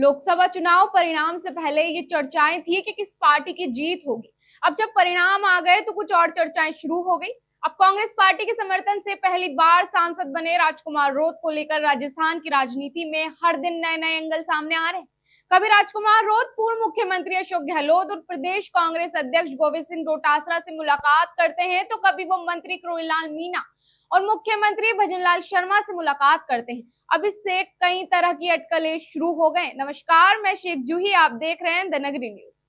लोकसभा चुनाव परिणाम से पहले ये चर्चाएं थी कि किस पार्टी की जीत होगी अब जब परिणाम आ गए तो कुछ और चर्चाएं शुरू हो गई अब कांग्रेस पार्टी के समर्थन से पहली बार सांसद बने राजकुमार रोत को लेकर राजस्थान की राजनीति में हर दिन नए नए एंगल सामने आ रहे हैं कभी राजकुमार रोत पूर्व मुख्यमंत्री अशोक गहलोत और प्रदेश कांग्रेस अध्यक्ष गोविंद सिंह डोटासरा से मुलाकात करते हैं तो कभी वो मंत्री किरोड़ीलाल मीना और मुख्यमंत्री भजनलाल शर्मा से मुलाकात करते हैं अब इससे कई तरह की अटकलें शुरू हो गए नमस्कार मैं शेख जूही आप देख रहे हैं द नगरी न्यूज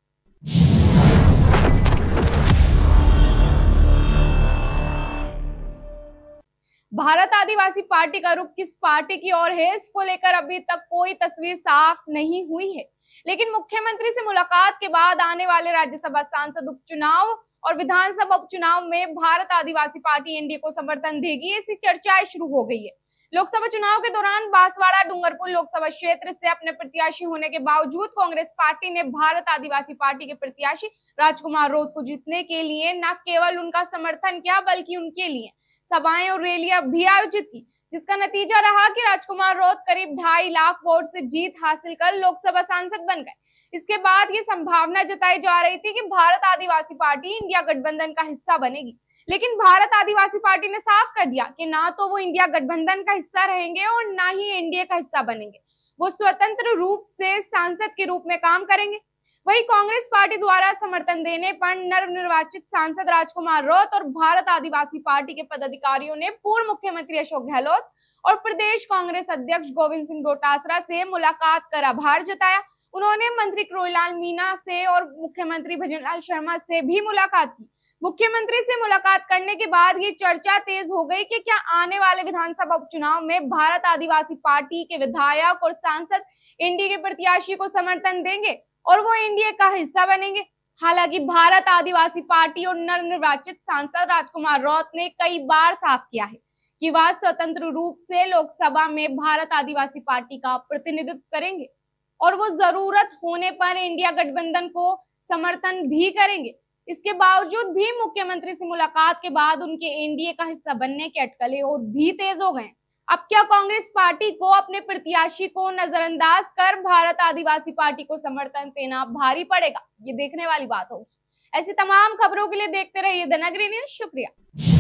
भारत आदिवासी पार्टी का रुख किस पार्टी की ओर है इसको लेकर अभी तक कोई तस्वीर साफ नहीं हुई है लेकिन मुख्यमंत्री से मुलाकात के बाद आने वाले राज्यसभा सांसद उपचुनाव और विधानसभा उपचुनाव में भारत आदिवासी पार्टी एनडीए को समर्थन देगी ऐसी चर्चाएं शुरू हो गई है लोकसभा चुनाव के दौरान बांसवाड़ा डूंगरपुर लोकसभा क्षेत्र से अपने प्रत्याशी होने के बावजूद कांग्रेस पार्टी ने भारत आदिवासी पार्टी के प्रत्याशी राजकुमार रोत को जीतने के लिए न केवल उनका समर्थन किया बल्कि उनके लिए सभाएं और रैलियां भी आयोजित की जिसका नतीजा रहा कि राजकुमार रोत करीब ढाई लाख वोट से जीत हासिल कर लोकसभा सांसद बन गए इसके बाद ये संभावना जताई जा रही थी कि भारत आदिवासी पार्टी इंडिया गठबंधन का हिस्सा बनेगी लेकिन भारत आदिवासी पार्टी ने साफ कर दिया कि ना तो वो इंडिया गठबंधन का हिस्सा रहेंगे और ना ही एनडीए का हिस्सा बनेंगे वो स्वतंत्र रूप से सांसद के रूप में काम करेंगे वही कांग्रेस पार्टी द्वारा समर्थन देने पर नवनिर्वाचित सांसद राजकुमार रौत और भारत आदिवासी पार्टी के पदाधिकारियों ने पूर्व मुख्यमंत्री अशोक गहलोत और प्रदेश कांग्रेस अध्यक्ष गोविंद सिंह डोटासरा से मुलाकात कर आभार जताया उन्होंने मंत्री क्रोईलाल मीना से और मुख्यमंत्री भजनलाल शर्मा से भी मुलाकात की मुख्यमंत्री से मुलाकात करने के बाद ये चर्चा तेज हो गई कि क्या आने वाले विधानसभा उपचुनाव में भारत आदिवासी पार्टी के विधायक और सांसद एनडीए के प्रत्याशी को समर्थन देंगे और वो एनडीए का हिस्सा बनेंगे हालांकि भारत आदिवासी पार्टी और नवनिर्वाचित सांसद राजकुमार रौत ने कई बार साफ किया है कि वह स्वतंत्र रूप से लोकसभा में भारत आदिवासी पार्टी का प्रतिनिधित्व करेंगे और वो जरूरत होने पर इंडिया गठबंधन को समर्थन भी करेंगे इसके बावजूद भी मुख्यमंत्री से मुलाकात के बाद उनके एनडीए का हिस्सा बनने के अटकले और भी तेज हो गए अब क्या कांग्रेस पार्टी को अपने प्रत्याशी को नजरअंदाज कर भारत आदिवासी पार्टी को समर्थन देना भारी पड़ेगा ये देखने वाली बात होगी ऐसी तमाम खबरों के लिए देखते रहिए धनगरी न्यूज शुक्रिया